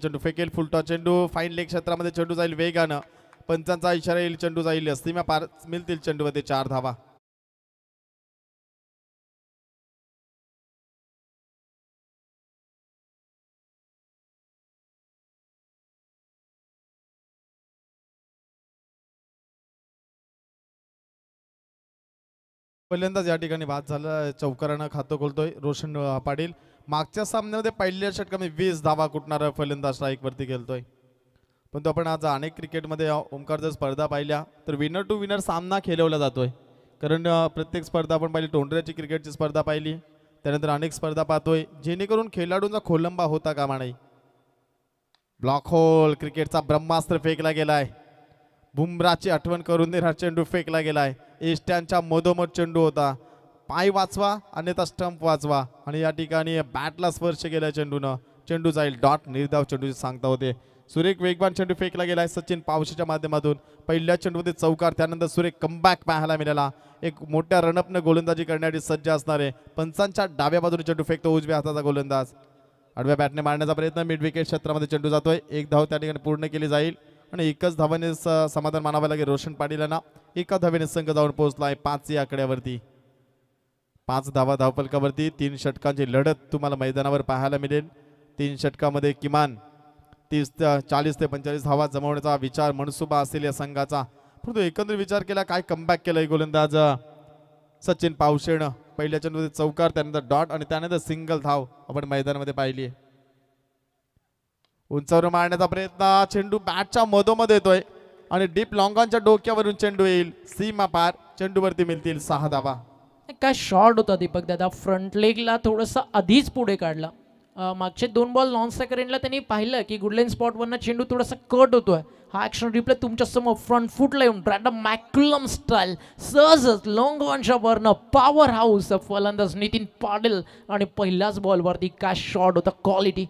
चेंडू फेकेल फुलटॉ चेंडू fine leg क्षेत्रामध्ये चेंडू जाईल वेगानं पंचांचा इशारा येईल चेंडू जाईल सीमा पार मिळतील चेंडूमध्ये चार धावा पहिल्यांदाच या ठिकाणी भात झाला चौकारानं खातं खोलतोय रोशन पाटील मागच्या सामन्यामध्ये पहिल्या षटकामध्ये वीस धावा कुठणार फलंदाज स्ट्राईकवरती खेळतोय पण तो आपण आज अनेक क्रिकेटमध्ये ओंकार जर स्पर्धा पाहिल्या तर विनर टू विनर सामना खेळवला जातोय कारण प्रत्येक स्पर्धा आपण पाहिली टोंडऱ्याची क्रिकेटची स्पर्धा पाहिली त्यानंतर अनेक स्पर्धा पाहतोय जेणेकरून खेळाडूंचा खोलंबा होता कामा नाही ब्लॉक होल क्रिकेटचा ब्रह्मास्त्र फेकला गेलाय बुमराची आठवण करून चेंडू फेकला गेलाय इष्ट्यांच्या मधोमध चेंडू होता पाय वाचवा अन्यथा स्टंप वाचवा आणि या ठिकाणी बॅटला स्पर्श केला चेंडूनं चेंडू जाईल डॉट निर्धाव चेंडू सांगता होते सुरेख वेगवान चेंडू फेकला गेला आहे सचिन पावशीच्या माध्यमातून पहिल्या चेंडूमध्ये चौकार त्यानंतर सुरेख कमबॅक पाहायला मिळाला एक मोठ्या रनअपनं गोलंदाजी करण्यासाठी सज्ज असणारे पंचांच्या डाव्या बाजूने चेंडू फेकतो उजव्या हाताचा गोलंदाज आडव्या बॅटने मारण्याचा प्रयत्न मिड विकेट क्षेत्रामध्ये चेंडू जातोय एक धाव त्या ठिकाणी पूर्ण केली जाईल आणि एकच धावाने समाधान मानावं लागेल रोशन पाटील यांना एका धावेने संघ जाऊन पोहोचला आहे पाच या आकड्यावरती पाच धावा धावपलकावरती तीन षटकांची लढत तुम्हाला मैदानावर पाहायला मिळेल तीन षटकामध्ये किमान तीस चाळीस ते पंचेचाळीस धावा जमवण्याचा विचार मनसुबा असेल या संघाचा परंतु एकंदर विचार केला काय कमबॅक केलं गोलंदाज सचिन पावशेनं पहिल्या चेंडूमध्ये चौकार त्यानंतर डॉट आणि त्यानंतर सिंगल धाव आपण मैदानामध्ये पाहिली उंचावर मारण्याचा प्रयत्न चेंडू बॅटच्या मधोमध येतोय आणि डीप लॉंगांच्या डोक्यावरून चेंडू येईल सीमा पार चेंडूवरती मिळतील सहा धावा काय शॉर्ट होता दीपक दादा फ्रंट लेगला थोडंसं आधीच पुढे काढला मागचे दोन बॉल नॉन सेकंडला त्यांनी पाहिलं की गुडलेन स्पॉटवरनं चेंडू थोडासा कट होतोय हा ॲक्शन रिप्ले तुमच्यासमोर फ्रंट फुटला येऊन रॅडम मॅक्युलम स्टाईल सहजच लॉंग वरनं पॉवर हाऊस फलंदाज नितीन पाडेल आणि पहिल्याच बॉलवरती काय शॉर्ट होता क्वालिटी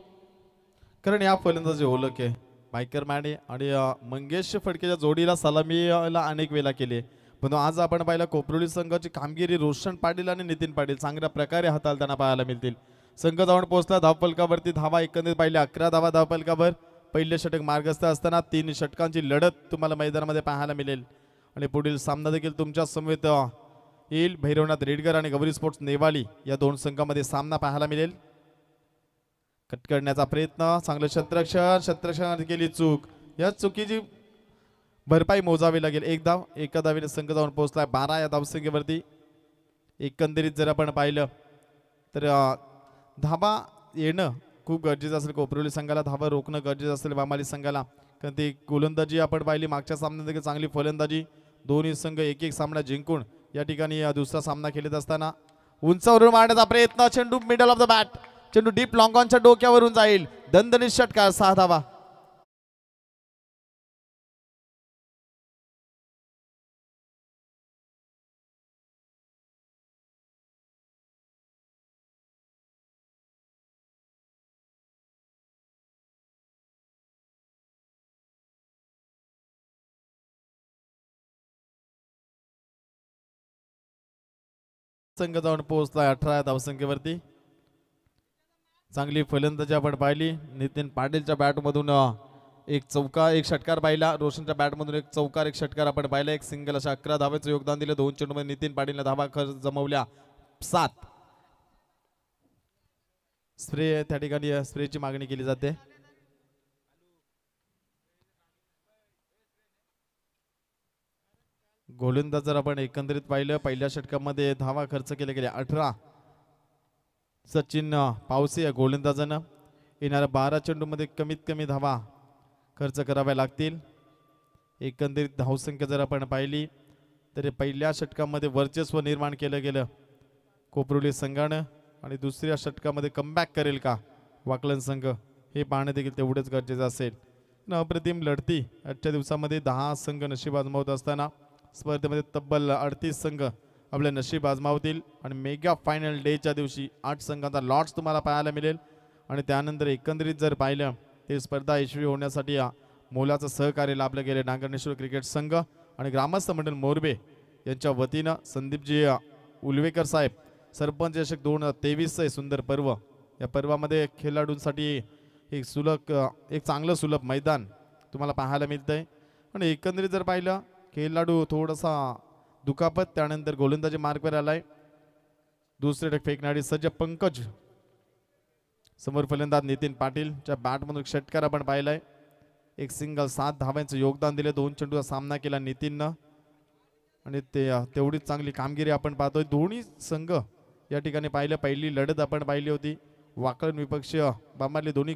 कारण या फलंदाज ओलं की मायकर मॅडे आणि मंगेश फडकेच्या जोडीला सलामीला अनेक वेळा केले पण आज आपण पाहिलं कोपरोली संघाची कामगिरी रोशन पाटील आणि नितीन पाटील चांगल्या प्रकारे हाताळताना पाहायला मिळतील संघ जाऊन पोहोचला धावपलकावरती धावा एकंदरीत पाहिले अकरा धावा धावपलकावर पहिले षटक मार्गस्थ असताना तीन षटकांची लढत तुम्हाला मैदानामध्ये पाहायला मिळेल आणि पुढील सामना देखील तुमच्या समवेत येईल भैरवनाथ रेडगर आणि गौरी स्पोर्ट्स नेवाली या दोन संघामध्ये सामना पाहायला मिळेल कटकडण्याचा प्रयत्न चांगलं शत्रक्षण शत्रक्षणात केली चूक या चुकीची भरपाई मोजावी लागेल एक धाव एका धावीने संघ जाऊन पोहोचला बारा या धावसंख्येवरती एकंदरीत जर आपण पाहिलं तर धाबा येणं खूप गरजेचं असेल कोपरोली संघाला धाबा रोखणं गरजेचं असेल वामाली संघाला कारण ती गोलंदाजी आपण पाहिली मागच्या सामन्यात देखील चांगली फलंदाजी दोन्ही संघ एक एक सामना जिंकून या ठिकाणी दुसरा सामना खेळत असताना उंचावरून मारण्याचा प्रयत्न चेंडू मिडल ऑफ द बॅट चेंडू डीप लॉंगॉनच्या डोक्यावरून जाईल दंदनिश षटकार सहा धावा संघ जाऊन पोहोचला अठरा धावसंख्येवरती चांगली फलंदाजी आपण पाहिली नितीन पाटीलच्या बॅटमधून एक चौका एक षटकार पाहिला रोशनच्या बॅटमधून एक चौकार एक षटकार आपण पाहिला एक सिंगल अशा अकरा धावेचं योगदान दिलं दोन चेंडूमध्ये नितीन पाटीलने धावा खर्च जमवल्या सात स्प्रे त्या ठिकाणी स्प्रेची मागणी केली जाते गोलंदाज जर आपण एकंदरीत पाहिलं पहिल्या षटकामध्ये धावा खर्च केले गेले अठरा सचिन पावसे या गोलंदाजानं येणाऱ्या बारा चेंडूमध्ये कमीत कमी धावा खर्च कराव्या लागतील एकंदरीत धावसंख्या जर आपण पाहिली तरी पहिल्या षटकामध्ये वर्चस्व निर्माण केलं गेलं कोपरुली संघानं आणि दुसऱ्या षटकामध्ये कमबॅक करेल का वाकलन संघ हे पाहणं देखील तेवढंच गरजेचं असेल अप्रतिम लढती आजच्या दिवसामध्ये दहा संघ नशीब आजमावत असताना स्पर्धेमध्ये तब्बल अडतीस संघ आपले नशीब आजमावतील आणि मेगा फायनल डेच्या दिवशी आठ संघांचा लॉट्स तुम्हाला पाहायला मिळेल आणि त्यानंतर एकंदरीत जर पाहिलं ते स्पर्धा यशस्वी होण्यासाठी मोलाचं सहकार्य लाभलं गेले डांगरणेश्वर क्रिकेट संघ आणि ग्रामस्थ मंडळ मोरबे यांच्या वतीनं संदीपजी उलवेकर साहेब सरपंच चषक दोन हजार तेवीसचं सुंदर पर्व या पर्वामध्ये खेळाडूंसाठी एक सुलभ एक चांगलं सुलभ मैदान तुम्हाला पाहायला मिळतं आहे आणि एकंदरीत जर पाहिलं खेळाडू थोडासा दुखापत त्यानंतर गोलंदाजी मार्गवर आलाय दुसरे फेकणारी सज्ज पंकज समोर फलंदाज नितीन पाटीलच्या बॅटमधून षटकार आपण पाहिलाय एक सिंगल सात धाव्यांचं योगदान दिले दोन चेंडूचा सामना केला नितीननं आणि ते तेवढीच चांगली कामगिरी आपण पाहतोय दोन्ही संघ या ठिकाणी पाहिलं पहिली लढत आपण पाहिली होती वाकळण विपक्षीय बांबारली दोन्ही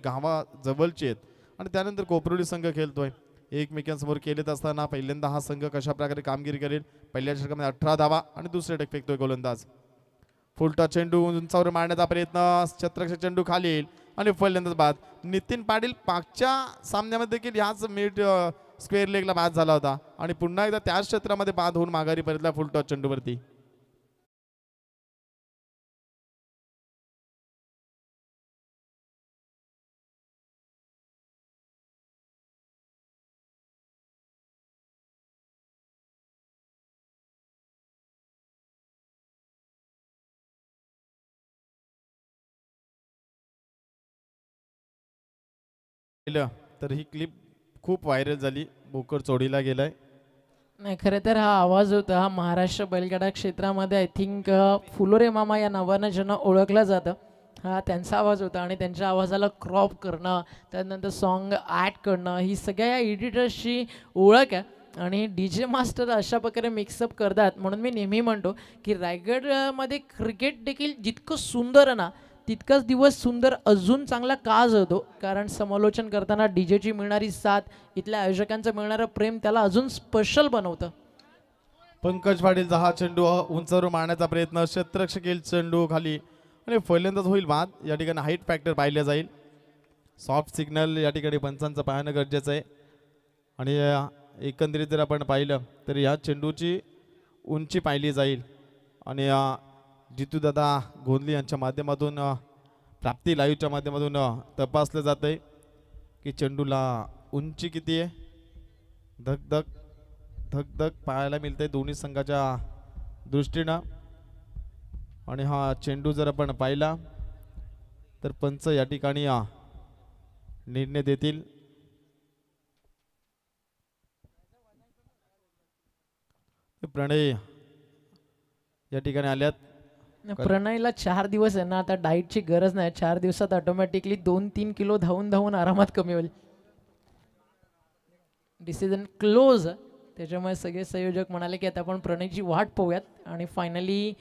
जवळचे आहेत आणि त्यानंतर कोपरोली संघ खेळतोय एकमेकांसमोर केलेत असताना पहिल्यांदा हा संघ कशा प्रकारे कामगिरी करेल पहिल्या षटकामध्ये अठरा धावा आणि दुसरे टक फेकतोय गोलंदाज फुलटा चेंडू उंचावर मारण्याचा प्रयत्न छत्रक्ष चेंडू येईल आणि फलंदाज बाद नितीन पाटील पाचच्या सामन्यामध्ये देखील ह्याच मिड स्क्वेअर लेगला बाद झाला होता आणि पुन्हा एकदा त्याच क्षेत्रामध्ये बाद होऊन माघारी परतला फुलटॉस चेंडूवरती केलं तर ही क्लिप खूप व्हायरल झाली बोकर चोडीला गेलाय नाही खरं तर हा आवाज होता हा महाराष्ट्र बैलगाडा क्षेत्रामध्ये आय थिंक फुलोरे मामा या नावानं ज्यांना ओळखलं जातं हा त्यांचा आवाज होता आणि त्यांच्या आवाजाला क्रॉप करणं त्यानंतर सॉन्ग ॲड करणं ही सगळ्या या एडिटर्सची ओळख आहे आणि डी जे मास्टर अशा प्रकारे मिक्सअप करतात म्हणून मी नेहमी म्हणतो की रायगडमध्ये क्रिकेट देखील जितकं सुंदर ना तितकाच दिवस सुंदर अजून चांगला का जातो कारण समालोचन करताना डी जेची मिळणारी साथ इथल्या आयोजकांचं मिळणारं प्रेम त्याला अजून स्पेशल बनवतं पंकज पाटील हा चेंडू उंचावर मारण्याचा प्रयत्न क्षेत्रक्षक केल चेंडू खाली आणि फैल्यांदाच होईल बाद या ठिकाणी हाईट फॅक्टर पाहिलं जाईल सॉफ्ट सिग्नल या ठिकाणी पंचांचं पाहणं गरजेचं आहे आणि एकंदरीत जर आपण पाहिलं तर या चेंडूची उंची पाहिली जाईल आणि दादा गोंदली यांच्या माध्यमातून प्राप्ती लाईव्हच्या माध्यमातून तपासलं जातं आहे की चेंडूला उंची किती आहे धकधक धकधक पाहायला मिळते दोन्ही संघाच्या दृष्टीनं आणि हा चेंडू जर आपण पाहिला तर पंच या ठिकाणी निर्णय देतील प्रणय या ठिकाणी आल्यात प्रणयला चार दिवस आहे ना आता डाएटची गरज नाही चार दिवसात ऑटोमॅटिकली दोन तीन किलो धावून धावून आरामात कमी होईल डिसिजन क्लोज त्याच्यामुळे सगळे संयोजक म्हणाले की आता आपण प्रणयची वाट पोहूयात आणि फायनली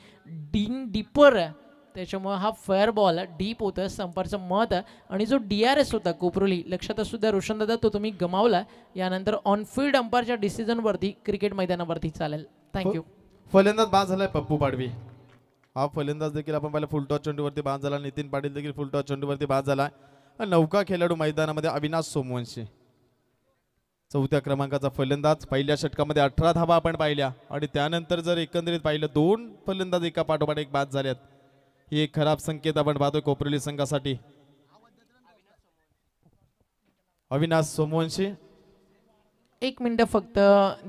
डीन डीपर त्याच्यामुळे हा बॉल डीप होतं संपरचं मत आणि जो डी आर एस होता कोपरोली लक्षात असू द्या दादा तो तुम्ही गमावला यानंतर ऑन फील्ड अंपायरच्या डिसिजनवरती क्रिकेट मैदानावरती चालेल थँक्यू फलंदाज बाद झालाय पप्पू पाडवी हा फलंदाज देखील आपण पाहिला फुलटॉस चेंडूवरती बाद झाला नितीन पाटील देखील फुलटॉस चेंडूवरती बाद झाला नौका खेळाडू मैदानामध्ये अविनाश सोमवंशी चौथ्या क्रमांकाचा फलंदाज पहिल्या षटकामध्ये अठरा धावा आपण पाहिल्या आणि त्यानंतर जर एकंदरीत पाहिलं दोन फलंदाज एका पाठोपाठ एक बाद झाल्यात ही एक खराब संकेत आपण पाहतोय कोपरेली संघासाठी अविनाश सोमवंशी एक मिनिट फक्त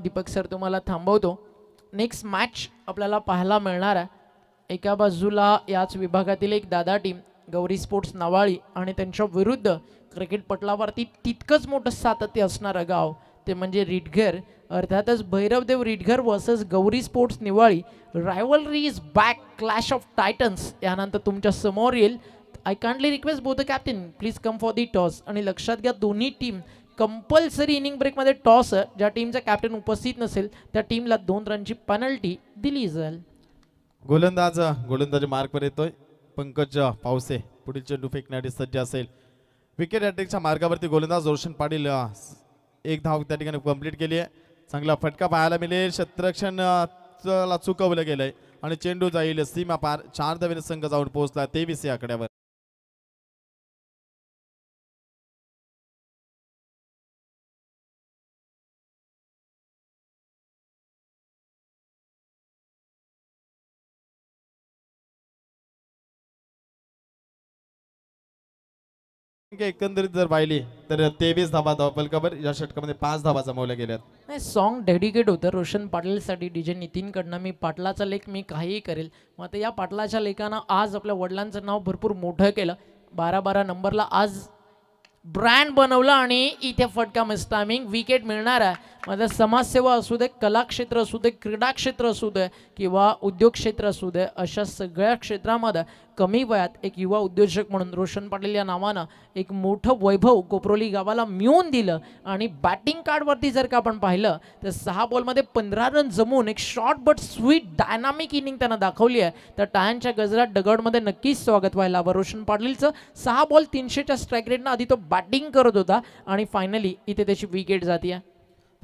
दीपक सर तुम्हाला थांबवतो नेक्स्ट मॅच आपल्याला पाहायला मिळणार आहे एका बाजूला याच विभागातील एक दादा टीम गौरी स्पोर्ट्स नवाळी आणि त्यांच्या विरुद्ध क्रिकेट पटलावरती तितकंच मोठं सातत्य असणारं गाव ते म्हणजे रिटघर अर्थातच भैरवदेव रिटघर वर्सेस गौरी स्पोर्ट्स निवाळी री is back clash of Titans यानंतर तुमच्या समोर येईल I kindly request the captain please come for the toss आणि लक्षात घ्या दोन्ही टीम कंपल्सरी इनिंग ब्रेकमध्ये टॉस ज्या टीमचा कॅप्टन उपस्थित नसेल त्या टीमला दोन रनची पेनल्टी दिली जाईल गोलंदाज गोलंदाज मार्गवर येतोय पंकज पावसे पुढील चेंडू फेकण्यासाठी सज्ज असेल विकेट अटॅकच्या मार्गावरती गोलंदाज रोशन पाटील एक धाव त्या ठिकाणी कंप्लीट केली आहे चांगला फटका पाहायला मिळेल क्षेत्रक्षण चुकवलं गेलंय आणि चेंडू जाईल सीमा पार चार धावेने संघ जाऊन पोहोचला तेवीस या आकड्यावर ठीक आहे एकंदरीत जर पाहिली तर तेवीस धावा धावपलकावर या षटकामध्ये पाच धाबा जमवल्या गेल्यात नाही सॉन्ग डेडिकेट होतं रोशन पाटीलसाठी डी जे नितीनकडनं मी पाटलाचा लेख मी काहीही करेल मग आता या पाटलाच्या लेखानं आज आपल्या वडिलांचं नाव भरपूर मोठं केलं बारा बारा नंबरला आज ब्रँड बनवलं आणि इथे फटका मिस्टामिंग विकेट मिळणार आहे माझं समाजसेवा असू दे कलाक्षेत्र असू दे क्रीडा क्षेत्र असू दे किंवा उद्योग क्षेत्र असू दे अशा सगळ्या क्षेत्रामध्ये कमी वयात एक युवा उद्योजक म्हणून रोशन पाटील या नावानं एक मोठं वैभव कोपरोली गावाला मिळून दिलं आणि बॅटिंग कार्डवरती जर का आपण पाहिलं तर सहा बॉलमध्ये पंधरा रन जमून एक short but sweet dynamic inning त्यांना दाखवली आहे तर टायांच्या गजरात डगडमध्ये नक्कीच स्वागत व्हायला हवं रोशन पाटीलचं सहा बॉल तीनशेच्या स्ट्राईक रेटनं आधी तो बॅटिंग करत होता आणि फायनली इथे त्याची विकेट जाते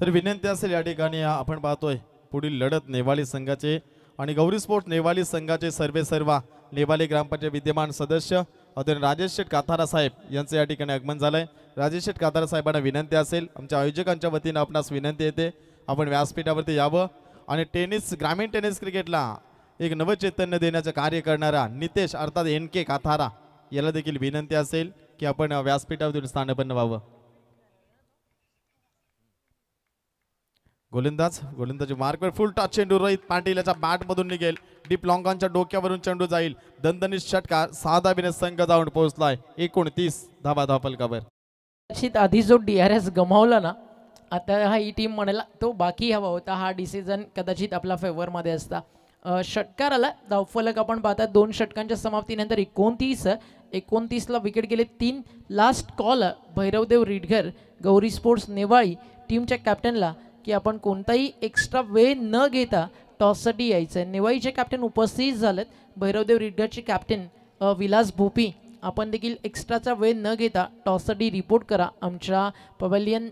तर विनंती असेल या ठिकाणी आपण पाहतोय पुढील लढत नेवाली संघाचे आणि गौरी स्पोर्ट नेवाली संघाचे सर्वे सर्वा नेवाली ग्रामपंचायत विद्यमान सदस्य अध्ययन राजेश शेठ काथारा साहेब यांचं या ठिकाणी आगमन झालं आहे राजेश शेठ काथारा साहेबांना विनंती असेल आमच्या आयोजकांच्या वतीनं आपणास विनंती येते आपण व्यासपीठावरती यावं आणि टेनिस ग्रामीण टेनिस क्रिकेटला एक नवचैतन्य देण्याचं कार्य करणारा नितेश अर्थात एन के काथारा याला देखील विनंती असेल की आपण व्यासपीठावरती स्थानपन्न व्हावं गोलंदाज गोलंदाजी मार्कवर फुल टॉच चेंडू रोहित पाटील याच्या बॅटमधून निघेल डीप लॉंगॉनच्या डोक्यावरून चेंडू जाईल दणदणीत षटकार सहा धाबीने संघ जाऊन पोहोचलाय एकोणतीस धाबा धाव फलकावर आधी जो डीआरएस गमावला ना आता हा ही टीम म्हणाला तो बाकी हवा होता हा डिसिजन कदाचित आपला फेवरमध्ये असता षटकार आला धावफलक आपण पाहता दोन षटकांच्या समाप्तीनंतर एकोणतीस एकोणतीसला विकेट गेले तीन last call Bhairavdev Ridghar Gauri sports Newali टीमच्या कॅप्टनला की आपण कोणताही एक्स्ट्रा वेळ न घेता टॉससाठी यायचं आहे नेवाईचे कॅप्टन उपस्थित झालेत भैरवदेव रिडगरचे कॅप्टन विलास भोपी आपण देखील एक्स्ट्राचा वेळ न घेता टॉससाठी रिपोर्ट करा आमच्या पवेलियन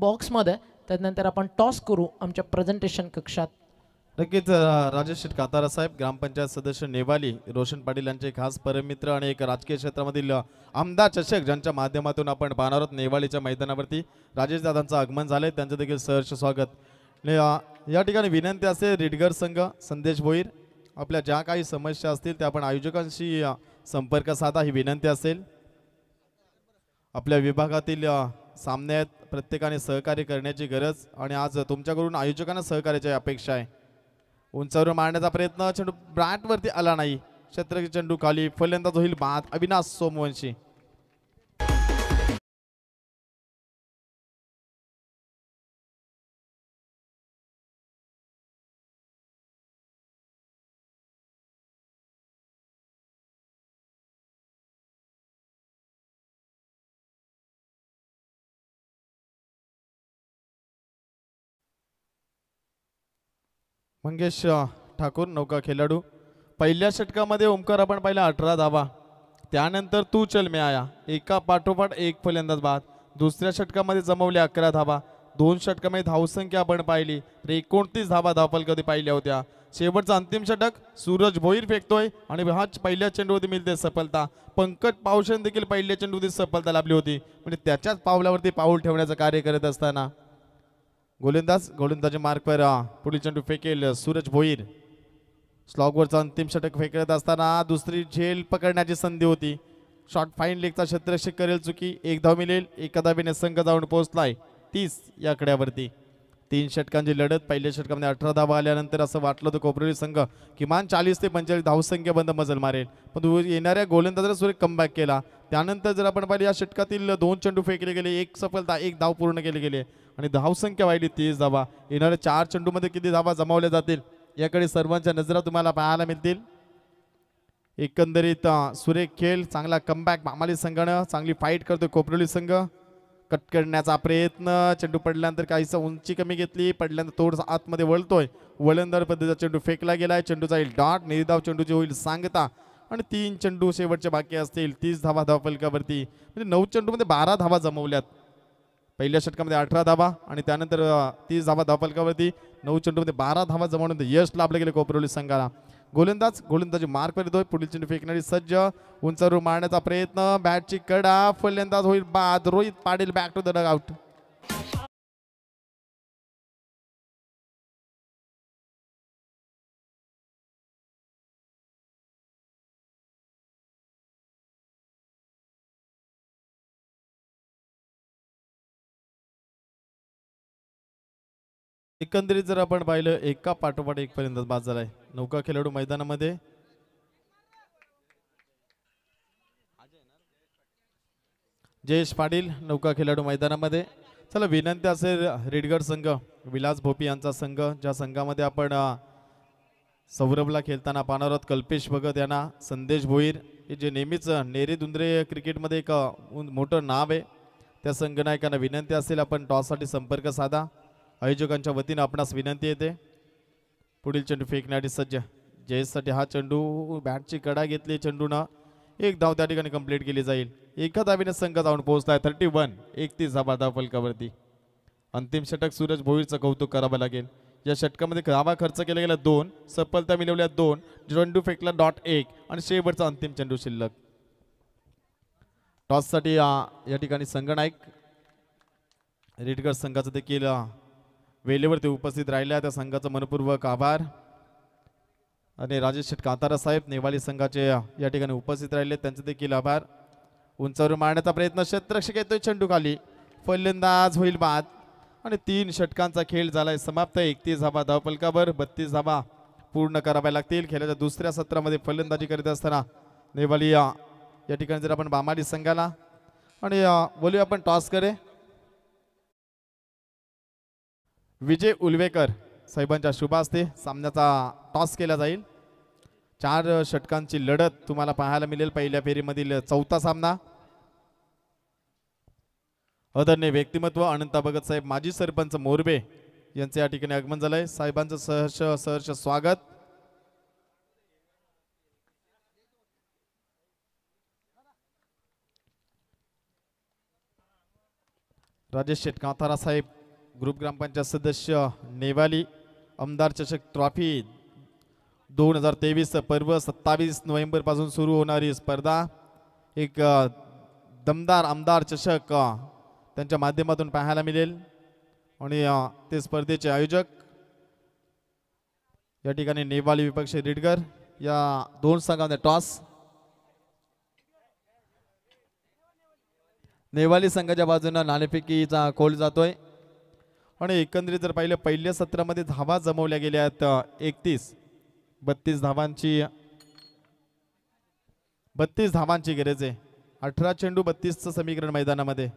बॉक्समध्ये त्यानंतर आपण टॉस करू आमच्या प्रेझेंटेशन कक्षात नक्कीच राजेश कातारा साहेब ग्रामपंचायत सदस्य नेवाली रोशन पाटील यांचे खास परमित्र आणि एक राजकीय क्षेत्रामधील आमदार चषक ज्यांच्या माध्यमातून आपण पाहणार आहोत नेवालीच्या मैदानावरती राजेश दादांचं आगमन झालंय त्यांचं देखील सहर्ष स्वागत या ठिकाणी विनंती असेल रिडगर संघ संदेश भोईर आपल्या ज्या काही समस्या असतील त्या आपण आयोजकांशी संपर्क साधा ही विनंती असेल आपल्या विभागातील सामन्यात प्रत्येकाने सहकार्य करण्याची गरज आणि आज तुमच्याकडून आयोजकांना सहकार्याची अपेक्षा आहे उंचावर मारण्याचा प्रयत्न चेंडू वरती आला नाही क्षेत्र चेंडू खाली फलंदाज होईल बाद अविनाश सोमवंशी मंगेश ठाकूर नौका खेळाडू पहिल्या षटकामध्ये ओमकार आपण पाहिला अठरा धावा त्यानंतर तू चल मे आया एका पाठोपाठ एक फलंदाज बाद दुसऱ्या षटकामध्ये जमवले अकरा धावा दोन षटकामध्ये धावसंख्या आपण पाहिली तर एकोणतीस धावा कधी पाहिल्या होत्या शेवटचा अंतिम षटक सूरज भोईर फेकतोय आणि हाच पहिल्या चेंडूवरती मिळते सफलता पंकज पावशन देखील पहिल्या चेंडूवरती सफलता लाभली होती म्हणजे त्याच्याच पावलावरती पाऊल ठेवण्याचं कार्य करत असताना गोलंदाज गोलंदाजी मार्कवर पुढील चेंडू फेकेल सूरज भोईर स्लॉगवरचा अंतिम षटक फेकत असताना दुसरी झेल पकडण्याची संधी होती शॉर्ट फाईन लेगचा क्षेत्ररक्षक करेल चुकी एक धाव मिळेल एका धावीने संघ जाऊन पोहोचलाय तीस या तीन षटकांची लढत पहिल्या षटकामध्ये अठरा धावा आल्यानंतर असं वाटलं तर कोपरोली संघ किमान चाळीस ते पंचेचाळीस बंद मजल मारेल पण येणाऱ्या गोलंदाजाला सुरेख कमबॅक केला त्यानंतर जर आपण पाहिलं या षटकातील दोन चेंडू फेकले गेले एक सफलता एक धाव पूर्ण केले गेले आणि धावसंख्या वाढली तीस धावा येणाऱ्या चार चेंडूमध्ये किती धावा जमावल्या जातील याकडे सर्वांच्या नजरा तुम्हाला पाहायला मिळतील एकंदरीत सुरेख खेळ चांगला कमबॅक मामाली संघानं चांगली फाईट करतो कोपरोली संघ कट करण्याचा प्रयत्न चेंडू पडल्यानंतर काहीसा उंची कमी घेतली पडल्यानंतर तोड आतमध्ये वळतोय वळंदर पद्धतीचा चेंडू फेकला गेलाय चेंडू जाईल डॉट चेंडू चेंडूची होईल सांगता आणि तीन चेंडू शेवटचे बाकी असतील तीस धावा धाव फलकावरती म्हणजे नऊ मध्ये बारा धावा जमवल्यात पहिल्या षटकामध्ये अठरा धावा आणि त्यानंतर तीस धावा धाव फलकावरती नऊ मध्ये बारा धावा जमवल्यानंतर यश लाभले गेले कोपरोली संघाला गोलंदाज गोलंदाजी मार्क पडतोय पुढील चेंडू फेकणारी सज्ज उंच मारण्याचा प्रयत्न बॅटची कडा फलंदाज होईल बाद Rohit Patil back to the dugout एकंदरीत जर आपण पाहिलं एका पाठोपाठ एक पर्यंत बाद झालाय नौका खेळाडू मैदानामध्ये जयेश पाटील नौका खेळाडू मैदानामध्ये चला विनंती असेल रेडगड संघ विलास भोपी यांचा संघ ज्या संघामध्ये आपण सौरभला खेळताना पाहणार आहोत कल्पेश भगत यांना संदेश भोईर हे जे नेहमीच नेरे दुंद्रे क्रिकेटमध्ये एक मोठं नाव आहे त्या संघनायकांना विनंती असेल आपण टॉससाठी संपर्क साधा आयोजकांच्या वतीनं आपणास विनंती येते पुढील चेंडू फेकण्यासाठी सज्ज जयसाठी हा चेंडू बॅटची कडा घेतली चेंडूनं एक धाव त्या ठिकाणी कंप्लीट केली जाईल एका धावीने संघ जाऊन पोहोचला थर्टी वन एकतीस धाबा धाव फलकावरती अंतिम षटक सूरज भोईरचं कौतुक करावं लागेल या षटकामध्ये धावा खर्च केला गेला दोन सफलता मिळवल्या दोन चेंडू फेकला डॉट एक आणि शेवटचा अंतिम चेंडू शिल्लक टॉससाठी या ठिकाणी संघ नाईक रेडगड संघाचं देखील वेळेवरती उपस्थित राहिल्या त्या संघाचा मनपूर्वक आभार आणि राजेश शेठ कातारा साहेब नेवाली संघाचे या ठिकाणी उपस्थित राहिले त्यांचे देखील आभार उंचावरून मारण्याचा प्रयत्न क्षेत्रक्षक येतोय खाली फलंदाज होईल बाद आणि तीन षटकांचा खेळ झालाय समाप्त एकतीस धाबा धावपलकावर बत्तीस धाबा पूर्ण कराव्या लागतील खेळाच्या दुसऱ्या सत्रामध्ये फलंदाजी करीत असताना नेवाली या ठिकाणी जर आपण बामाडी संघाला आणि बोलूया आपण टॉस करे विजय उलवेकर साहेबांच्या शुभासते सामन्याचा टॉस केला जाईल चार षटकांची लढत तुम्हाला पाहायला मिळेल पहिल्या फेरीमधील चौथा सामना अदरने व्यक्तिमत्व अनंता भगत साहेब माजी सरपंच मोरबे यांचे या ठिकाणी आगमन झालंय साहेबांचं सहर्ष सहर्ष स्वागत राजेश शेटकांतारा साहेब ग्रुप ग्रामपंचायत सदस्य नेवाली आमदार चषक ट्रॉफी दोन हजार तेवीस पर्व सत्तावीस नोव्हेंबरपासून सुरू होणारी स्पर्धा एक दमदार आमदार चषक त्यांच्या माध्यमातून पाहायला मिळेल आणि ते स्पर्धेचे आयोजक या ठिकाणी नेवाली विपक्ष रिडगर या दोन संघामध्ये टॉस नेवाली संघाच्या बाजूनं नाणेफेकीचा खोल जातोय आणि एकंदरीत जर पाहिलं पहिल्या सत्रामध्ये धावा जमवल्या गेल्या आहेत एकतीस बत्तीस धावांची बत्तीस धावांची गरज आहे अठरा चेंडू बत्तीसचं समीकरण मैदानामध्ये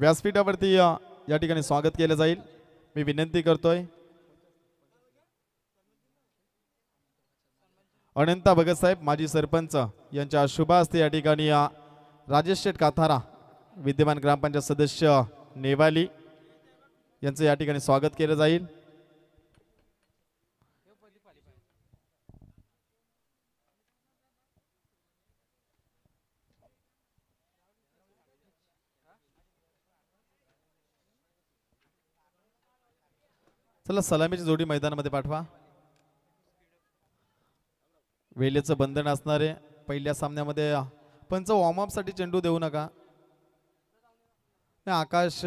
व्यासपीठावरती या ठिकाणी स्वागत केलं जाईल मी विनंती करतोय अनंता भगतसाहेब माजी सरपंच यांच्या शुभा असते या ठिकाणी राजेश शेठ काथारा विद्यमान ग्रामपंचायत सदस्य नेवाली यांचं या ठिकाणी स्वागत केलं जाईल चला सलामीची जोडी मैदानामध्ये पाठवा वेलेचं बंधन असणार आहे पहिल्या सामन्यामध्ये पंच वॉर्मअपसाठी चेंडू देऊ नका आकाश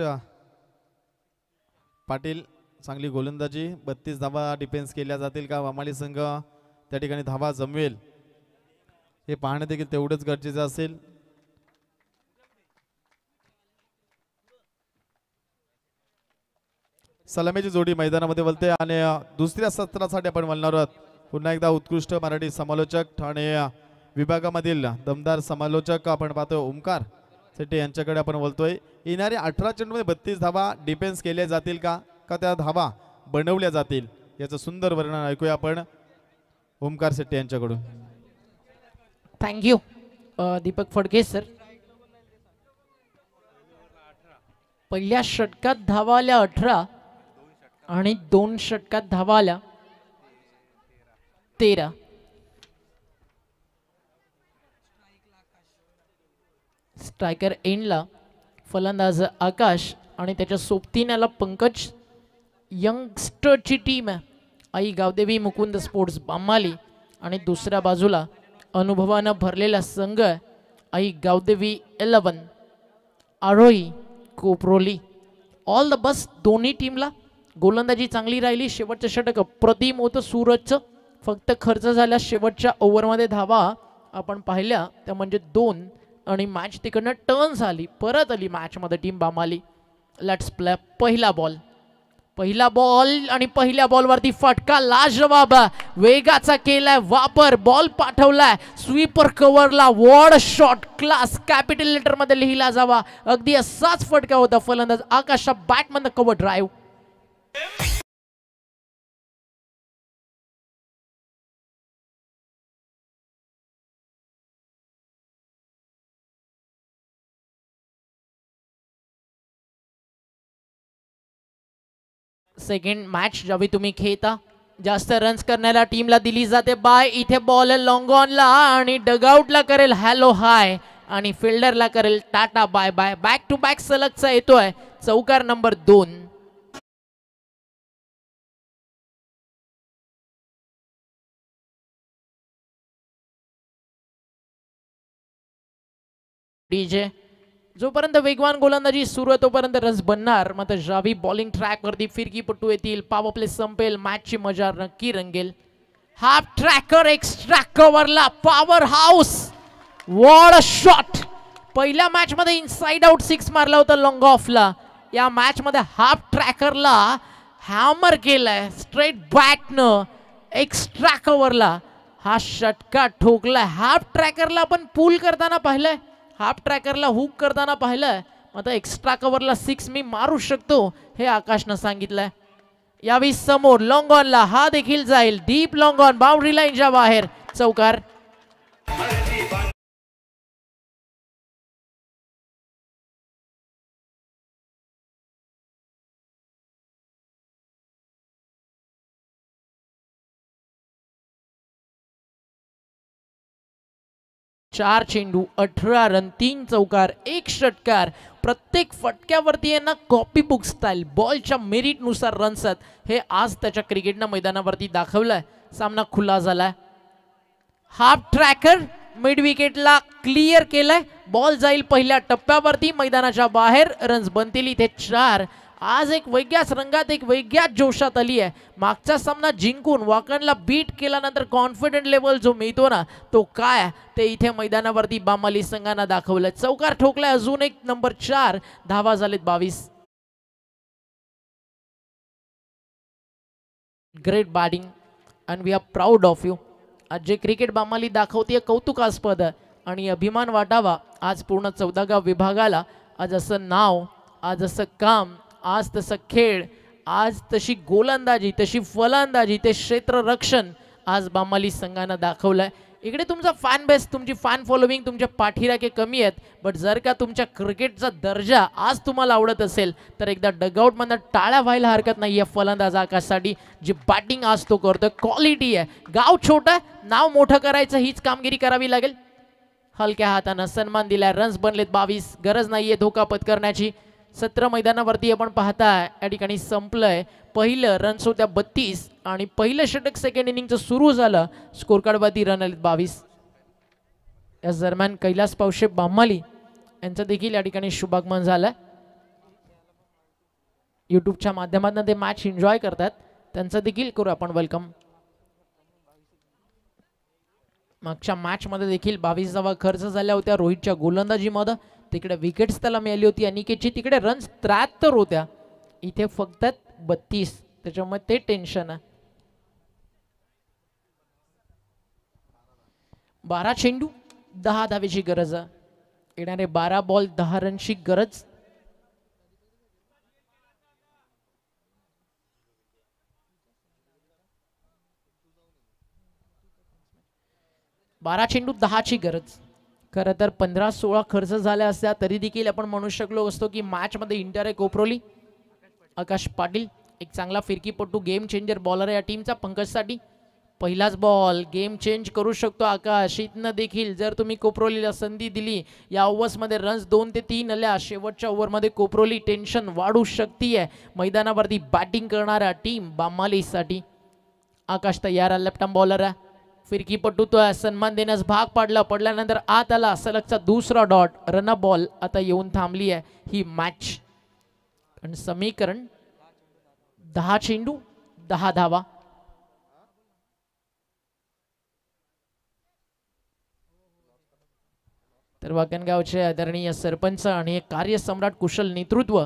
पाटील चांगली गोलंदाजी बत्तीस धावा डिफेन्स केल्या जातील का वामाली संघ त्या ठिकाणी धावा जमवेल हे पाहणं देखील तेवढंच गरजेचं असेल सलामीची जोडी मैदानामध्ये बोलते आणि दुसऱ्या सत्रासाठी आपण म्हणणार आहोत पुन्हा एकदा उत्कृष्ट मराठी समालोचक ठाणे विभागामधील दमदार समालोचक आपण पाहतोय ओमकार सेट्टी यांच्याकडे आपण बोलतोय येणाऱ्या अठरा चेंडूमध्ये बत्तीस धावा डिफेन्स केल्या जातील का का त्या धावा बनवल्या जातील याचं सुंदर वर्णन ऐकूया आपण ओमकार सेट्टी यांच्याकडून थँक्यू दीपक फडके सर पहिल्या षटकात धावा आल्या अठरा आणि दोन षटकात धावा आल्या तेरा स्ट्रायकर एंडला फलंदाज आकाश आणि त्याच्या सोबतीनाला पंकज यंगस्टरची टीम आहे आई गावदेवी मुकुंद स्पोर्ट्स बामाली आणि दुसऱ्या बाजूला अनुभवानं भरलेला संघ Aai Gavdevi eleven Aroi Koproli all the best दोन्ही टीमला गोलंदाजी चांगली राहिली शेवटचं षटक प्रदीम होतं सूरजचं फक्त खर्च झाल्या शेवटच्या ओव्हरमध्ये धावा आपण पाहिल्या त्या म्हणजे दोन आणि मॅच तिकडनं टर्न झाली परत आली मॅचमध्ये टीम बामाली लेट्स प्लॅ पहिला बॉल पहिला बॉल आणि पहिल्या बॉलवरती फटका लाजवाब वेगाचा केलाय वापर बॉल पाठवलाय स्वीपर कव्हरला वॉड शॉट क्लास कॅपिटल लेटरमध्ये लिहिला जावा अगदी असाच फटका होता फलंदाज आकाशा बॅटमधनं कव्हर ड्राईव्ह सेकंड मॅच ज्यावेळी तुम्ही खेळता जास्त रन्स करण्याला टीमला दिली जाते बाय इथे बॉल लॉंग ऑनला आणि डगआउटला करेल हॅलो हाय आणि फिल्डरला करेल tata bye bye back to back सलगचा येतोय चौकार नंबर दोन डीजे जोपर्यंत वेगवान गोलंदाजी सुरू आहे तोपर्यंत रस बनणार मात्र जावी बॉलिंग ट्रॅकवरती पट्टू येतील पावर प्ले संपेल मॅचची मजा नक्की रंगेल हाफ ट्रॅकर एक्स्ट्रा कव्हरला पॉवर हाऊस वॉड शॉट पहिल्या मॅच मध्ये इनसाइड आउट सिक्स मारला होता लॉंग ऑफला या मॅच मध्ये हाफ ट्रॅकरला हॅमर केलाय स्ट्रेट बॅटनं एक्स्ट्रा कव्हरला हा षटका ठोकला हाफ ट्रॅकरला आपण पूल करताना पाहिलंय हाफ ट्रॅकरला हुक करताना पाहिलंय मग आता एक्स्ट्रा कव्हरला सिक्स मी मारू शकतो हे आकाशनं सांगितलंय यावेळी समोर लॉंग ऑनला हा देखील जाईल डीप लॉंग ऑन बाउंड्री लाईनच्या बाहेर चौकार चार चेंडू अठरा रन तीन चौकार एक षटकार प्रत्येक फटक्यावरती यांना कॉपी बुक स्टाईल बॉलच्या मेरिटनुसार रन्स आहेत हे आज त्याच्या क्रिकेटनं मैदानावरती दाखवलं सामना खुला झालाय हाफ ट्रॅकर मिड विकेटला क्लिअर केलाय बॉल जाईल पहिल्या टप्प्यावरती मैदानाच्या बाहेर रन्स बनतील इथे चार आज एक वेगळ्याच रंगात एक वेगळ्याच जोशात आली आहे मागचा सामना जिंकून वाकणला बीट केल्यानंतर कॉन्फिडंट लेवल जो मिळतो ना तो काय ते इथे मैदानावरती बामाली संघांना दाखवलं चौकार ठोकलाय अजून एक नंबर चार धावा झालेत बावीस great batting and we are proud of you आज जे क्रिकेट बामाली दाखवते कौतुकास्पद आणि अभिमान वाटावा आज पूर्ण चौदागाव विभागाला आज असं नाव आज असं काम आज तसं खेळ आज तशी गोलंदाजी तशी फलंदाजी ते क्षेत्ररक्षण आज बामाली संघानं दाखवलं आहे इकडे तुमचा फॅन बेस तुमची फॅन फॉलोविंग तुमच्या पाठीराखे कमी आहेत बट जर का तुमच्या क्रिकेटचा दर्जा आज तुम्हाला आवडत असेल तर एकदा डगआउटमधनं टाळ्या व्हायला हरकत नाही आहे फलंदाज आकाशसाठी जी बॅटिंग आज तो करतो क्वालिटी आहे गाव छोटं नाव मोठं करायचं हीच कामगिरी करावी लागेल हलक्या हातानं सन्मान दिला रन्स बनलेत बावीस गरज नाही आहे धोका पत्करण्याची सत्र मैदानावरती आपण पाहताय या ठिकाणी संपलंय पहिलं रन्स होत्या बत्तीस आणि पहिलं षटक सेकंड इनिंगचं सुरू झालं स्कोरकार्डवरती रन आले बावीस याच दरम्यान कैलास पावशे बाम्माली यांचं देखील या ठिकाणी शुभागमन झालं यूट्यूबच्या माध्यमातून ते मॅच एन्जॉय करतात त्यांचं देखील करू आपण वेलकम मागच्या मध्ये देखील बावीस धावा खर्च झाल्या होत्या रोहितच्या गोलंदाजीमध्ये तिकडे विकेट्स त्याला मिळाली होती अनिकेतची तिकडे रन्स त्र्याहत्तर होत्या इथे फक्त बत्तीस त्याच्यामुळे ते टेन्शन आहे बारा चेंडू दहा धावेची गरज आहे येणारे बारा बॉल दहा रनची गरज बारा चेंडू दहाची गरज खरं तर पंधरा सोळा खर्च झाल्या असल्या तरी देखील आपण म्हणू शकलो असतो की मॅचमध्ये इंटर आहे कोपरोली आकाश पाटील एक चांगला फिरकीपटू गेम चेंजर बॉलर आहे या टीमचा पंकजसाठी पहिलाच बॉल गेम चेंज करू शकतो आकाश इथनं देखील जर तुम्ही कोपरोलीला संधी दिली या ओव्हर्समध्ये रन्स दोन ते तीन आल्या शेवटच्या ओव्हरमध्ये कोपरोली टेन्शन वाढू शकते आहे मैदानावरती बॅटिंग करणाऱ्या टीम बामालीसाठी आकाश तयार आहे लेफ्टम बॉलर आहे फिरकीपटू तो सन्मान देण्यास भाग पाडला पडल्यानंतर आत आला सलगचा दुसरा डॉट रन बॉल आता येऊन थांबली आहे ही मॅच कारण समीकरण दहा चेंडू दहा धावा तर वाकणगावचे आदरणीय सरपंच आणि कार्यसम्राट कुशल नेतृत्व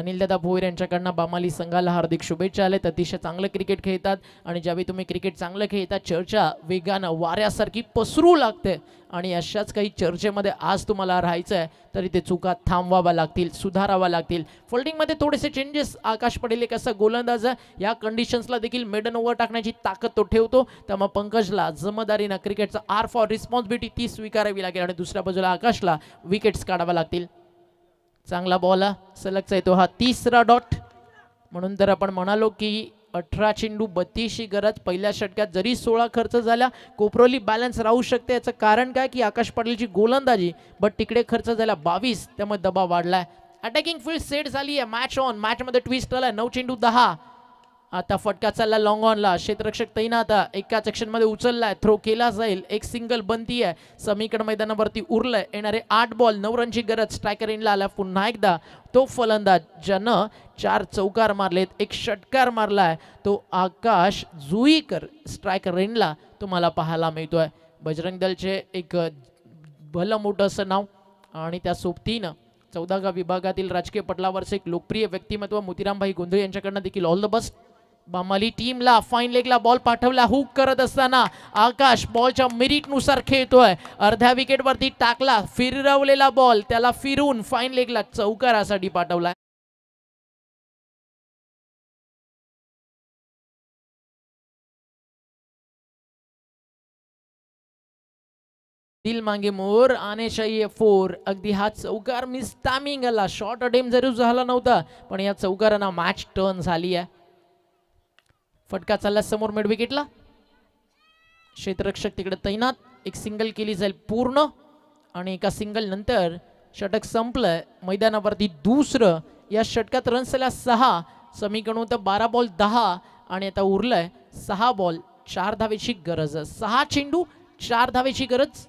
अनिलदादा भोईर यांच्याकडनं बामाली संघाला हार्दिक शुभेच्छा आल्यात अतिशय चांगलं क्रिकेट खेळतात आणि ज्यावेळी तुम्ही क्रिकेट चांगलं खेळता चर्चा वेगानं वाऱ्यासारखी पसरू लागते आणि अशाच काही चर्चेमध्ये आज तुम्हाला राहायचं आहे तरी ते चुका थांबवाव्या लागतील सुधारावा लागतील फोल्डिंगमध्ये थोडेसे चेंजेस आकाश पडेल एक असा गोलंदाज या कंडिशन्सला देखील मेडन ओव्हर टाकण्याची ताकद तो ठेवतो त्यामुळे पंकजला जमदारीनं क्रिकेटचा आर फॉर रिस्पॉन्सिबिलिटी ती स्वीकारावी लागेल आणि दुसऱ्या बाजूला आकाशला विकेट्स काढाव्या लागतील चांगला बॉला सलगचा येतो हा तिसरा डॉट म्हणून तर आपण म्हणालो की अठरा चेंडू बत्तीसची गरज पहिल्या षटकात जरी सोळा खर्च झाला कोपरोली बॅलन्स राहू शकते याचं कारण काय की आकाश पाटीलची गोलंदाजी बट तिकडे खर्च झाला बावीस त्यामुळे दबाव वाढलाय अटॅकिंग फील्ड सेट झाली आहे मॅच ऑन मॅचमध्ये ट्विस्ट आलाय नऊ चेंडू दहा आता फटका चालला लॉंग ऑनला क्षेत्ररक्षक आता एका मध्ये उचललाय थ्रो केला जाईल एक सिंगल बनती आहे समीकरण मैदानावरती उरलंय येणारे आठ बॉल नऊ रनची गरज स्ट्रायकर इनला आला पुन्हा एकदा तो फलंदाज ज्यानं चार चौकार मारलेत एक षटकार मारलाय तो आकाश जुईकर स्ट्रायकर तो तुम्हाला पाहायला मिळतोय बजरंग दलचे एक भलं मोठं असं नाव आणि त्या सोबतीनं चौदागा विभागातील राजकीय पटलावरचे एक लोकप्रिय व्यक्तिमत्व मोतीरामभाई गोंधळे यांच्याकडनं देखील ऑल द बेस्ट बामाली टीमला फाईन लेगला बॉल पाठवला हुक करत असताना आकाश बॉलच्या मिरिटनुसार खेळतोय अर्ध्या विकेटवरती टाकला फिरवलेला बॉल त्याला फिरून फाईन लेगला चौकारासाठी पाठवला दिल मागे मोर आनेशाही फोर अगदी हा चौकार मिस तामिंग आला शॉर्ट अटेम्प जरूर झाला नव्हता पण या चौकारांना मॅच टर्न झाली आहे फटका चालला समोर विकेटला क्षेत्ररक्षक तिकडे तैनात एक सिंगल केली जाईल पूर्ण आणि एका सिंगल नंतर षटक संपलंय मैदानावरती दुसरं या षटकात रन्स आल्या सहा समीकरण होतं बारा बॉल दहा आणि आता उरलंय सहा बॉल चार धावेची गरज सहा चेंडू चार धावेची गरज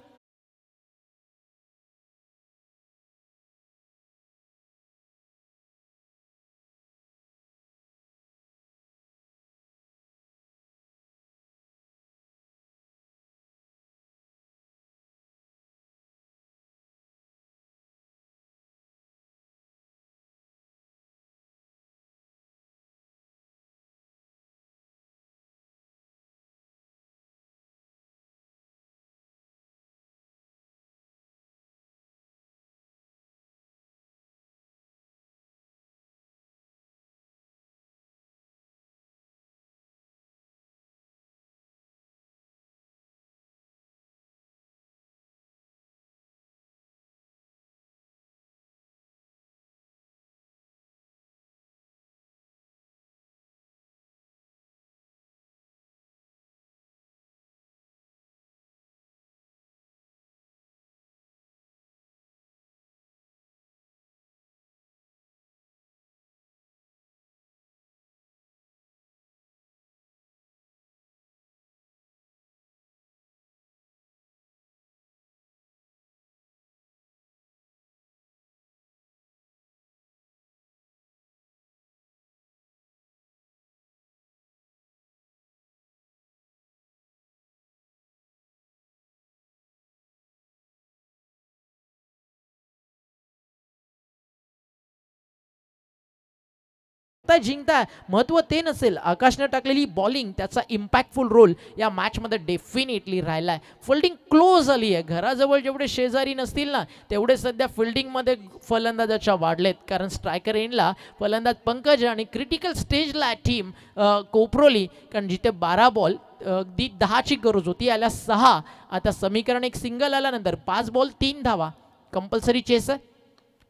जिंकताय महत्व महत्त्व ते नसेल आकाशनं टाकलेली बॉलिंग त्याचा इम्पॅक्टफुल रोल या मॅचमध्ये डेफिनेटली राहिला फिल्डिंग क्लोज आली आहे घराजवळ जेवढे शेजारी नसतील ना तेवढे सध्या फिल्डिंगमध्ये फलंदाजाच्या वाढलेत कारण स्ट्रायकर एंडला फलंदाज पंकज आणि क्रिटिकल स्टेजला टीम कोपरोली कारण जिथे बारा बॉल अगदी दहाची गरज होती आल्या सहा आता समीकरण एक सिंगल आल्यानंतर पाच बॉल तीन धावा कंपल्सरी चेस आहे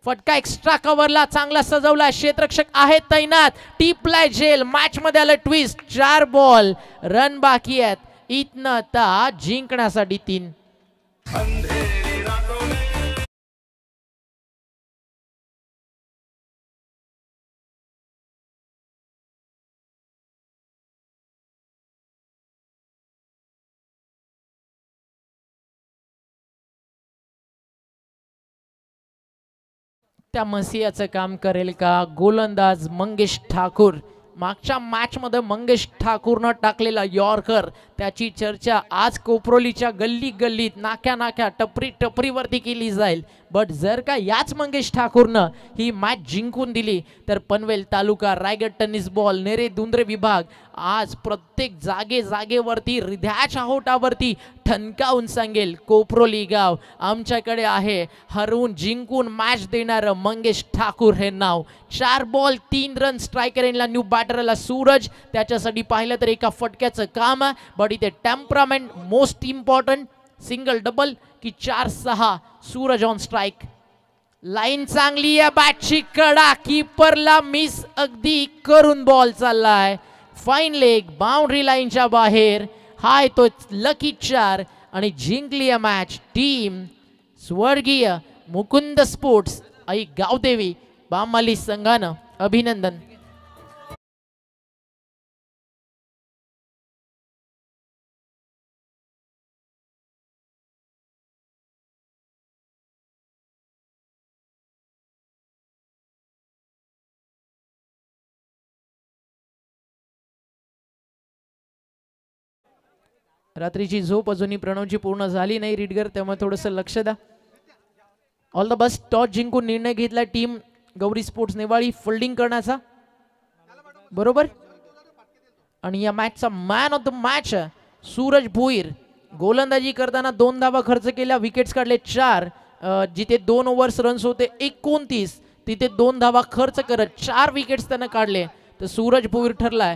फटका एक्स्ट्रा कव्हरला चांगला सजवला क्षेत्रक्षक आहे तैनात टीपला जेल, मॅच मध्ये आलं ट्विस्ट चार बॉल रन बाकी आहेत इथन जिंकण्यासाठी तीन त्या मसियाचं काम करेल का गोलंदाज मंगेश ठाकूर मागच्या मॅचमध्ये मंगेश ठाकूरनं टाकलेला यॉर्कर त्याची चर्चा आज कोपरोलीच्या गल्ली गल्लीत नाक्या नाक्या टपरी टपरीवरती केली जाईल बट जर का याच मंगेश ठाकूरनं ही मॅच जिंकून दिली तर पनवेल तालुका रायगड टेनिस बॉल नेरे दुंद्रे विभाग आज प्रत्येक जागे जागेवरती हृदयाच्या होटावरती ठणकावून सांगेल कोपरोली गाव आमच्याकडे आहे हरवून जिंकून मॅच देणारं मंगेश ठाकूर हे नाव चार बॉल तीन रन स्ट्रायकर यांना न्यू बॅटरला सूरज त्याच्यासाठी पाहिलं तर एका फटक्याचं काम आहे बट इथे temperament most important single double की चार सहा सूरज ऑन स्ट्राईक लाईन चांगली आहे बॅटची कडा कीपरला मिस अगदी करून बॉल चाललाय फाईन लेग बाउंड्री लाईनच्या बाहेर हाय तो लकी चार आणि जिंकली मॅच टीम स्वर्गीय मुकुंद स्पोर्ट्स आई गावदेवी बामाली संघानं अभिनंदन रात्रीची झोप अजूनही प्रणवची पूर्ण झाली नाही रीडगर त्यामुळे थोडस लक्ष द्या ऑल द बस टॉस जिंकून निर्णय घेतला team Gauri sports Newali fielding करण्याचा बरोबर आणि या मॅचचा man of the match Suraj Bhuir गोलंदाजी करताना दोन धावा खर्च केल्या विकेट्स काढले चार जिथे दोन ओव्हर्स रन्स होते एकोणतीस तिथे दोन धावा खर्च करत चार विकेट्स त्यानं काढले तर सूरज भुईर ठरलाय